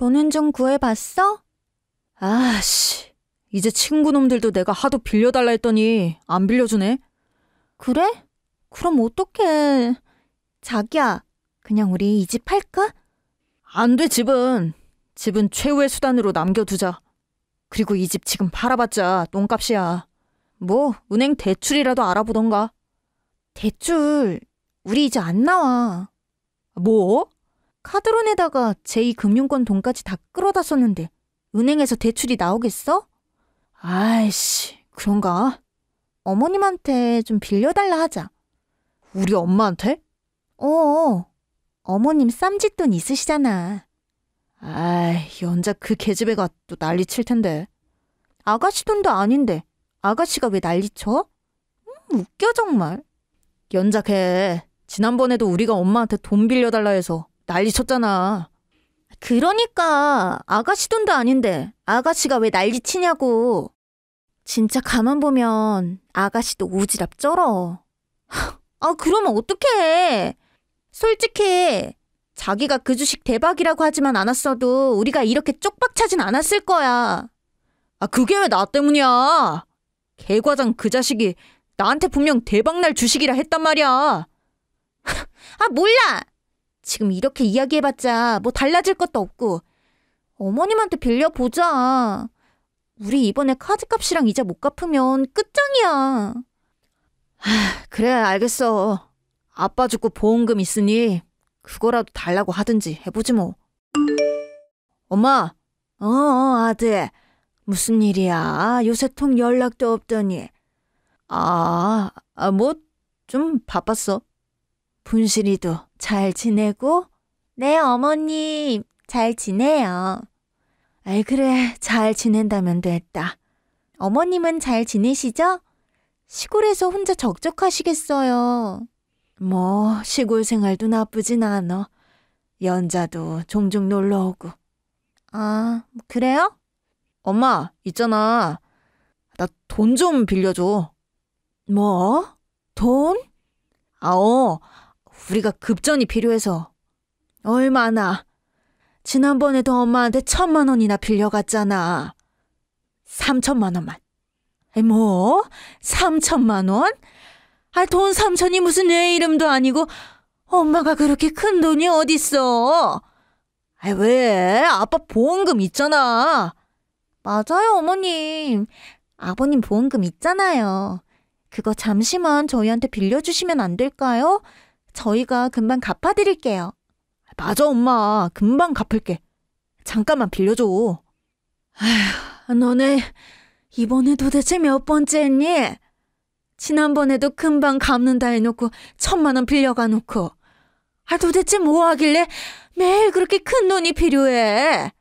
돈은 좀 구해봤어? 아씨, 이제 친구놈들도 내가 하도 빌려달라 했더니 안 빌려주네. 그래? 그럼 어떡해. 자기야, 그냥 우리 이 집 팔까? 안 돼, 집은. 집은 최후의 수단으로 남겨두자. 그리고 이 집 지금 팔아봤자 똥값이야. 뭐, 은행 대출이라도 알아보던가. 대출, 우리 이제 안 나와. 뭐? 카드로 내다가 제2금융권 돈까지 다 끌어다 썼는데 은행에서 대출이 나오겠어? 아이씨, 그런가? 어머님한테 좀 빌려달라 하자. 우리 엄마한테? 어 어머님 쌈짓돈 있으시잖아. 아이, 연자 그 계집애가 또 난리 칠 텐데. 아가씨 돈도 아닌데 아가씨가 왜 난리쳐? 음, 웃겨 정말. 연자 걔 지난번에도 우리가 엄마한테 돈 빌려달라 해서 난리 쳤잖아. 그러니까 아가씨 돈도 아닌데 아가씨가 왜 난리 치냐고. 진짜 가만 보면 아가씨도 오지랖 쩔어. 아 그러면 어떡해. 솔직히 자기가 그 주식 대박이라고 하지만 않았어도 우리가 이렇게 쪽박 차진 않았을 거야. 아 그게 왜 나 때문이야. 개과장 그 자식이 나한테 분명 대박날 주식이라 했단 말이야. 아 몰라. 지금 이렇게 이야기해봤자 뭐 달라질 것도 없고 어머님한테 빌려보자. 우리 이번에 카드값이랑 이자 못 갚으면 끝장이야. 하, 그래 알겠어. 아빠 죽고 보험금 있으니 그거라도 달라고 하든지 해보지 뭐. 엄마. 어, 어 아들. 무슨 일이야? 요새 통 연락도 없더니. 아, 아뭐좀 바빴어. 분신이도 잘 지내고? 네, 어머님. 잘 지내요. 아이, 그래. 잘 지낸다면 됐다. 어머님은 잘 지내시죠? 시골에서 혼자 적적하시겠어요. 뭐, 시골 생활도 나쁘진 않아. 연자도 종종 놀러 오고. 아, 그래요? 엄마, 있잖아. 나 돈 좀 빌려줘. 뭐? 돈? 아오, 우리가 급전이 필요해서. 얼마나? 지난번에도 엄마한테 천만 원이나 빌려갔잖아. 삼천만 원만. 에 뭐? 삼천만 원? 아, 돈 삼천이 무슨 내 이름도 아니고 엄마가 그렇게 큰 돈이 어딨어? 아, 왜? 아빠 보험금 있잖아. 맞아요, 어머님. 아버님 보험금 있잖아요. 그거 잠시만 저희한테 빌려주시면 안 될까요? 저희가 금방 갚아드릴게요. 맞아, 엄마. 금방 갚을게. 잠깐만 빌려줘. 아휴, 너네 이번에 도대체 몇 번째 했니? 지난번에도 금방 갚는다 해놓고 천만 원 빌려가 놓고. 아, 도대체 뭐 하길래 매일 그렇게 큰 돈이 필요해?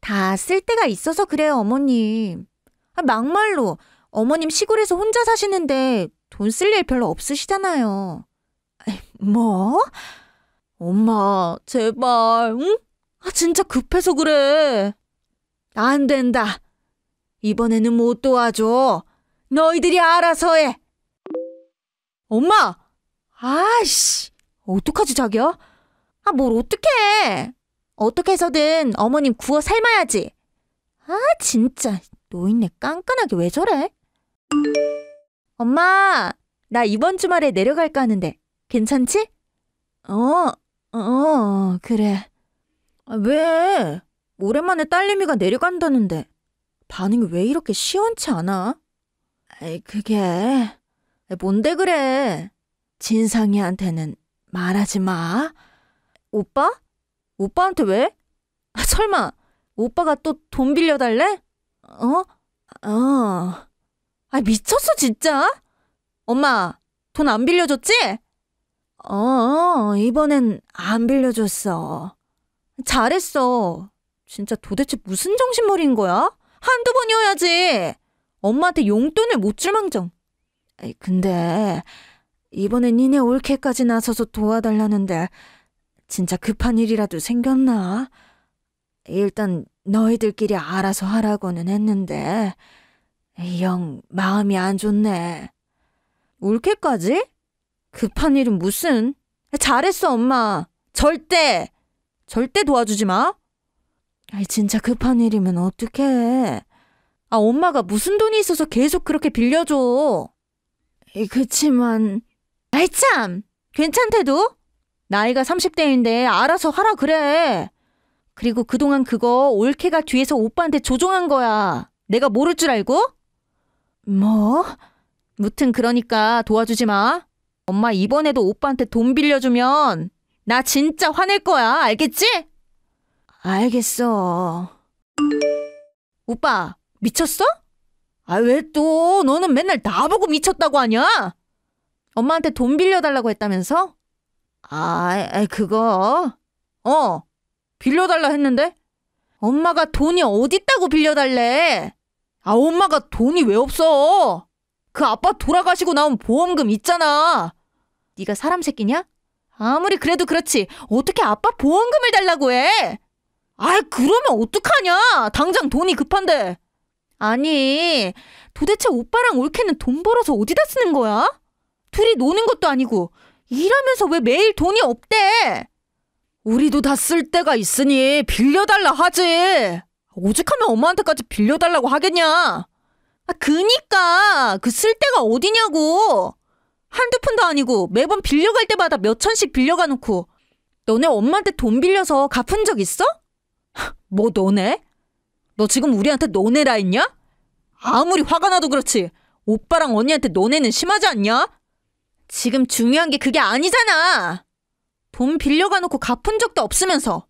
다 쓸 데가 있어서 그래요, 어머님. 아, 막말로 어머님 시골에서 혼자 사시는데 돈 쓸 일 별로 없으시잖아요. 뭐? 엄마, 제발, 응? 아, 진짜 급해서 그래. 안 된다. 이번에는 못 도와줘. 너희들이 알아서 해. 엄마! 아씨 어떡하지, 자기야? 아, 뭘 어떡해. 어떻게 해서든 어머님 구워 삶아야지. 아, 진짜. 노인네 깐깐하게 왜 저래? 엄마, 나 이번 주말에 내려갈까 하는데 괜찮지? 어, 어, 어, 그래. 아, 왜? 오랜만에 딸내미가 내려간다는데 반응이 왜 이렇게 시원치 않아? 아이, 그게 뭔데 그래? 진상이한테는 말하지 마. 오빠? 오빠한테 왜? 설마 오빠가 또 돈 빌려달래? 어? 어. 아 미쳤어 진짜? 엄마 돈 안 빌려줬지? 어, 어, 이번엔 안 빌려줬어. 잘했어. 진짜 도대체 무슨 정신머리인 거야? 한두 번이어야지. 엄마한테 용돈을 못 줄망정. 근데 이번엔 니네 올케까지 나서서 도와달라는데 진짜 급한 일이라도 생겼나? 일단 너희들끼리 알아서 하라고는 했는데 영 마음이 안 좋네. 올케까지? 급한 일은 무슨? 잘했어, 엄마. 절대, 절대 도와주지 마. 아이, 진짜 급한 일이면 어떡해. 아, 엄마가 무슨 돈이 있어서 계속 그렇게 빌려줘. 그치만, 아이, 참! 괜찮대도? 나이가 30대인데 알아서 하라 그래. 그리고 그동안 그거 올케가 뒤에서 오빠한테 조종한 거야. 내가 모를 줄 알고? 뭐? 무튼 그러니까 도와주지 마. 엄마 이번에도 오빠한테 돈 빌려주면 나 진짜 화낼 거야. 알겠지? 알겠어. 오빠, 미쳤어? 아, 왜 또? 너는 맨날 나보고 미쳤다고 하냐? 엄마한테 돈 빌려달라고 했다면서? 아, 아 그거. 어, 빌려달라 했는데? 엄마가 돈이 어딨다고 빌려달래? 아, 엄마가 돈이 왜 없어? 그 아빠 돌아가시고 나온 보험금 있잖아. 네가 사람 새끼냐? 아무리 그래도 그렇지. 어떻게 아빠 보험금을 달라고 해? 아이, 그러면 어떡하냐? 당장 돈이 급한데. 아니, 도대체 오빠랑 올케는 돈 벌어서 어디다 쓰는 거야? 둘이 노는 것도 아니고, 일하면서 왜 매일 돈이 없대? 우리도 다 쓸 때가 있으니 빌려달라 하지. 오죽하면 엄마한테까지 빌려달라고 하겠냐? 아, 그니까 그 쓸데가 어디냐고. 한두 푼도 아니고 매번 빌려갈 때마다 몇 천씩 빌려가 놓고 너네 엄마한테 돈 빌려서 갚은 적 있어? 뭐 너네? 너 지금 우리한테 너네라 했냐? 아무리 화가 나도 그렇지 오빠랑 언니한테 너네는 심하지 않냐? 지금 중요한 게 그게 아니잖아. 돈 빌려가 놓고 갚은 적도 없으면서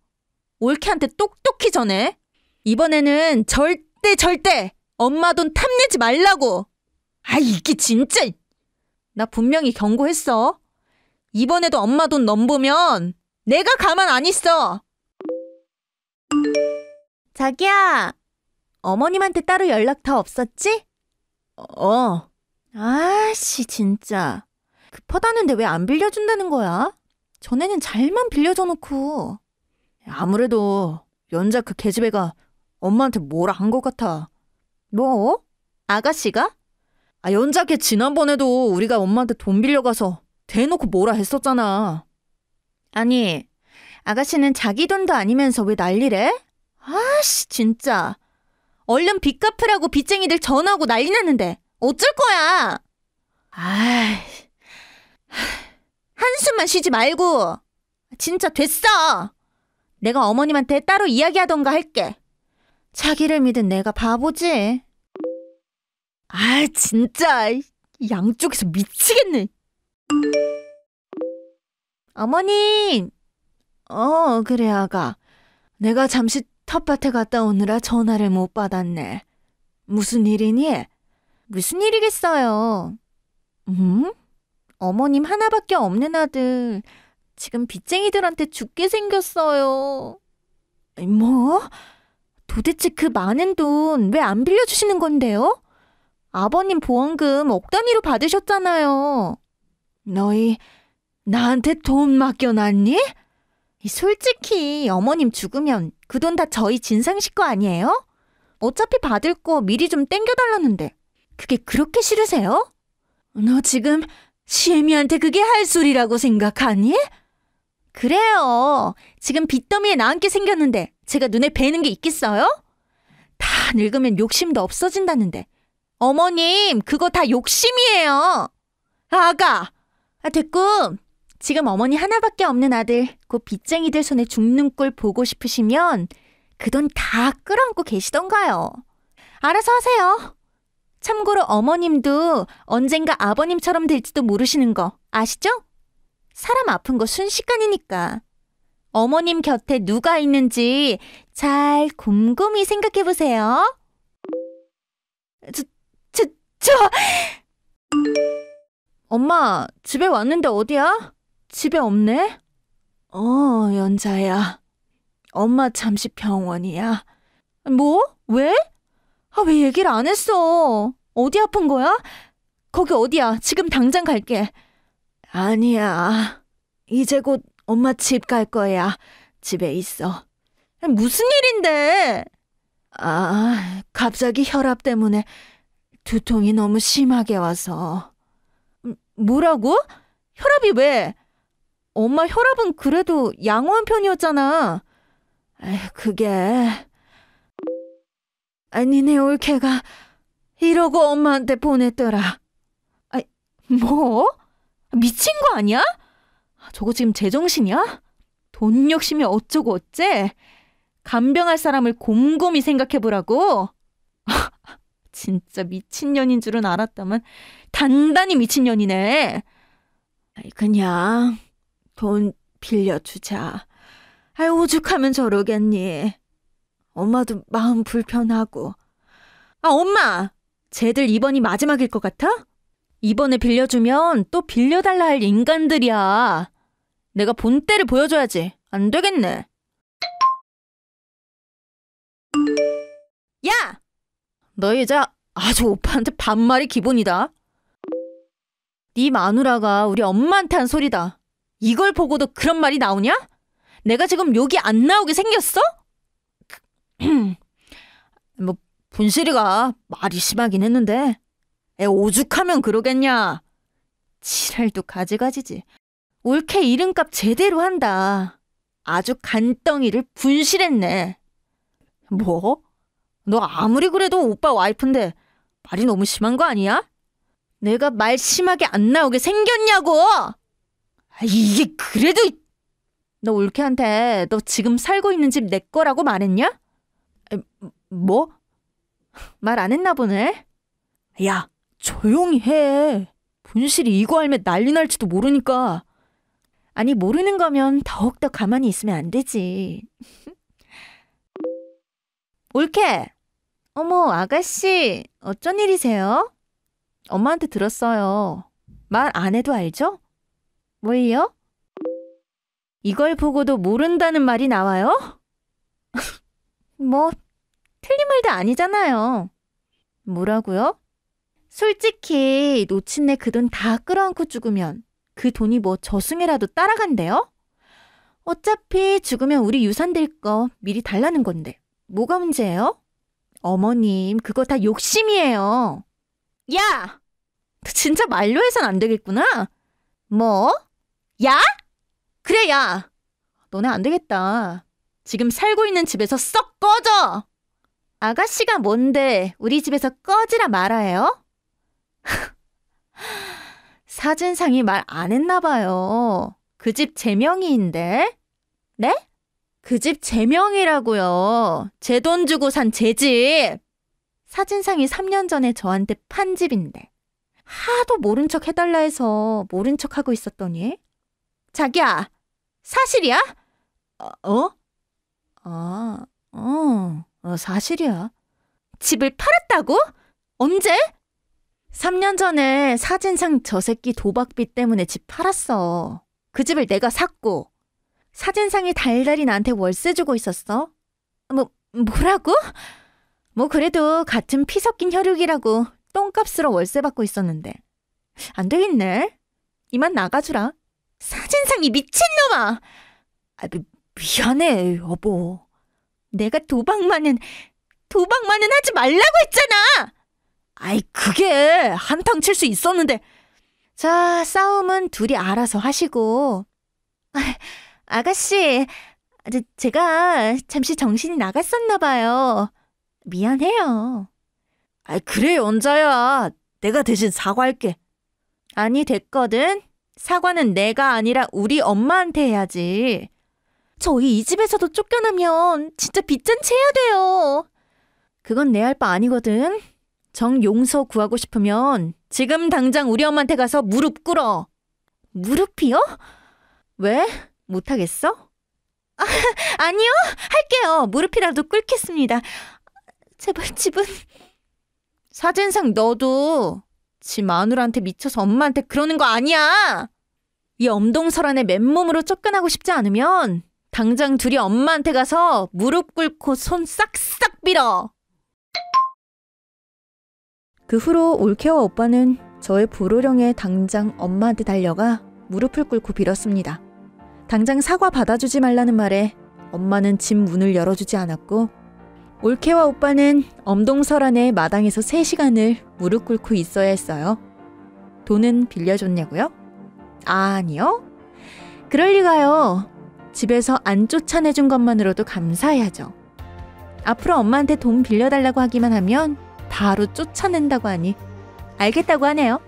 올케한테 똑똑히 전해. 이번에는 절대 절대 엄마 돈 탐내지 말라고. 아, 이게 진짜. 나 분명히 경고했어. 이번에도 엄마 돈 넘보면 내가 가만 안 있어. 자기야, 어머님한테 따로 연락 다 없었지? 어. 아씨, 진짜. 급하다는데 그 왜안 빌려준다는 거야? 전에는 잘만 빌려줘 놓고. 아무래도 연자 그계집애가 엄마한테 뭐라 한 것 같아. 뭐? 아가씨가? 아, 연작걔 지난번에도 우리가 엄마한테 돈 빌려가서 대놓고 뭐라 했었잖아. 아니, 아가씨는 자기 돈도 아니면서 왜 난리래? 아씨, 진짜. 얼른 빚 갚으라고 빚쟁이들 전화하고 난리 났는데 어쩔 거야? 아이, 한숨만 쉬지 말고. 진짜 됐어! 내가 어머님한테 따로 이야기하던가 할게. 자기를 믿은 내가 바보지. 아, 진짜. 양쪽에서 미치겠네. 어머님! 어, 그래, 아가. 내가 잠시 텃밭에 갔다 오느라 전화를 못 받았네. 무슨 일이니? 무슨 일이겠어요. 음? 어머님 하나밖에 없는 아들. 지금 빚쟁이들한테 죽게 생겼어요. 뭐? 도대체 그 많은 돈 왜 안 빌려주시는 건데요? 아버님 보험금 억 단위로 받으셨잖아요. 너희 나한테 돈 맡겨놨니? 솔직히 어머님 죽으면 그 돈 다 저희 진상식 거 아니에요? 어차피 받을 거 미리 좀 땡겨달라는데 그게 그렇게 싫으세요? 너 지금 시애미한테 그게 할 소리라고 생각하니? 그래요. 지금 빚더미에 나앉게 생겼는데 제가 눈에 뵈는 게 있겠어요? 다 늙으면 욕심도 없어진다는데. 어머님, 그거 다 욕심이에요. 아가! 아, 됐고, 지금 어머니 하나밖에 없는 아들, 곧 빚쟁이들 손에 죽는 꼴 보고 싶으시면 그 돈 다 끌어안고 계시던가요. 알아서 하세요. 참고로 어머님도 언젠가 아버님처럼 될지도 모르시는 거 아시죠? 사람 아픈 거 순식간이니까. 어머님 곁에 누가 있는지 잘 곰곰이 생각해 보세요. 저, 저, 저! 엄마, 집에 왔는데 어디야? 집에 없네? 어, 연자야. 엄마 잠시 병원이야. 뭐? 왜? 아, 왜 얘기를 안 했어? 어디 아픈 거야? 거기 어디야? 지금 당장 갈게. 아니야. 이제 곧 엄마 집 갈 거야. 집에 있어. 무슨 일인데? 아, 갑자기 혈압 때문에 두통이 너무 심하게 와서. 음, 뭐라고? 혈압이 왜? 엄마 혈압은 그래도 양호한 편이었잖아. 에이, 그게. 아, 니네 올케가 이러고 엄마한테 보냈더라. 아, 뭐? 미친 거 아니야? 저거 지금 제정신이야? 돈 욕심이 어쩌고 어째? 간병할 사람을 곰곰이 생각해보라고? 진짜 미친년인 줄은 알았다면 단단히 미친년이네. 그냥 돈 빌려주자. 아이 오죽하면 저러겠니. 엄마도 마음 불편하고. 아 엄마! 쟤들 이번이 마지막일 것 같아? 이번에 빌려주면 또 빌려달라 할 인간들이야. 내가 본때를 보여줘야지. 안 되겠네. 야! 너 이제 아주 오빠한테 반말이 기본이다. 네 마누라가 우리 엄마한테 한 소리다. 이걸 보고도 그런 말이 나오냐? 내가 지금 욕이 안 나오게 생겼어? 뭐 분실이가 말이 심하긴 했는데 애 오죽하면 그러겠냐. 지랄도 가지가지지. 올케 이름값 제대로 한다. 아주 간덩이를 분실했네. 뭐? 너 아무리 그래도 오빠 와이프인데 말이 너무 심한 거 아니야? 내가 말 심하게 안 나오게 생겼냐고! 아, 이게 그래도 너 올케한테 너 지금 살고 있는 집 내 거라고 말했냐? 뭐? 말 안 했나 보네. 야, 조용히 해. 분실이 이거 알면 난리 날지도 모르니까. 아니, 모르는 거면 더욱더 가만히 있으면 안 되지. 올케! 어머, 아가씨, 어쩐 일이세요? 엄마한테 들었어요. 말 안 해도 알죠? 뭘요? 이걸 보고도 모른다는 말이 나와요? 뭐, 틀린 말도 아니잖아요. 뭐라고요? 솔직히 놓친 내 그 돈 다 끌어안고 죽으면 그 돈이 뭐 저승에라도 따라간대요? 어차피 죽으면 우리 유산될 거 미리 달라는 건데 뭐가 문제예요? 어머님 그거 다 욕심이에요. 야! 진짜 말로해선 안 되겠구나. 뭐? 야? 그래 야! 너네 안 되겠다. 지금 살고 있는 집에서 썩 꺼져! 아가씨가 뭔데 우리 집에서 꺼지라 말아요? 사진상이 말 안 했나 봐요. 그 집 제명이인데? 네? 그 집 제명이라고요. 제 돈 주고 산 제 집. 사진상이 3년 전에 저한테 판 집인데. 하도 모른 척 해달라 해서 모른 척 하고 있었더니. 자기야, 사실이야? 어? 어? 아, 어, 어 사실이야. 집을 팔았다고? 언제? 3년 전에 사진상 저 새끼 도박비 때문에 집 팔았어. 그 집을 내가 샀고 사진상이 달달이 나한테 월세 주고 있었어. 뭐 뭐라고? 뭐 그래도 같은 피 섞인 혈육이라고 똥값으로 월세 받고 있었는데 안 되겠네. 이만 나가주라. 사진상이 미친놈아! 아, 미, 미안해, 여보. 내가 도박만은, 도박만은 하지 말라고 했잖아! 아이, 그게 한탕 칠 수 있었는데. 자, 싸움은 둘이 알아서 하시고. 아, 가씨 제가 잠시 정신이 나갔었나봐요. 미안해요. 아이, 그래, 연자야. 내가 대신 사과할게. 아니, 됐거든. 사과는 내가 아니라 우리 엄마한테 해야지. 저희 이 집에서도 쫓겨나면 진짜 빚잔치 야 돼요. 그건 내 할 바 아니거든. 정용서 구하고 싶으면 지금 당장 우리 엄마한테 가서 무릎 꿇어. 무릎이요? 왜? 못하겠어? 아, 아니요. 할게요. 무릎이라도 꿇겠습니다. 제발 집은... 사진상 너도 지 마누라한테 미쳐서 엄마한테 그러는 거 아니야! 이엄동설한의 맨몸으로 쫓겨나고 싶지 않으면 당장 둘이 엄마한테 가서 무릎 꿇고 손 싹싹 빌어! 그 후로 올케와 오빠는 저의 불호령에 당장 엄마한테 달려가 무릎을 꿇고 빌었습니다. 당장 사과 받아주지 말라는 말에 엄마는 집 문을 열어주지 않았고 올케와 오빠는 엄동설안의 마당에서 3시간을 무릎 꿇고 있어야 했어요. 돈은 빌려줬냐고요? 아니요. 그럴 리가요. 집에서 안 쫓아내준 것만으로도 감사해야죠. 앞으로 엄마한테 돈 빌려달라고 하기만 하면 바로 쫓아낸다고 하니 알겠다고 하네요.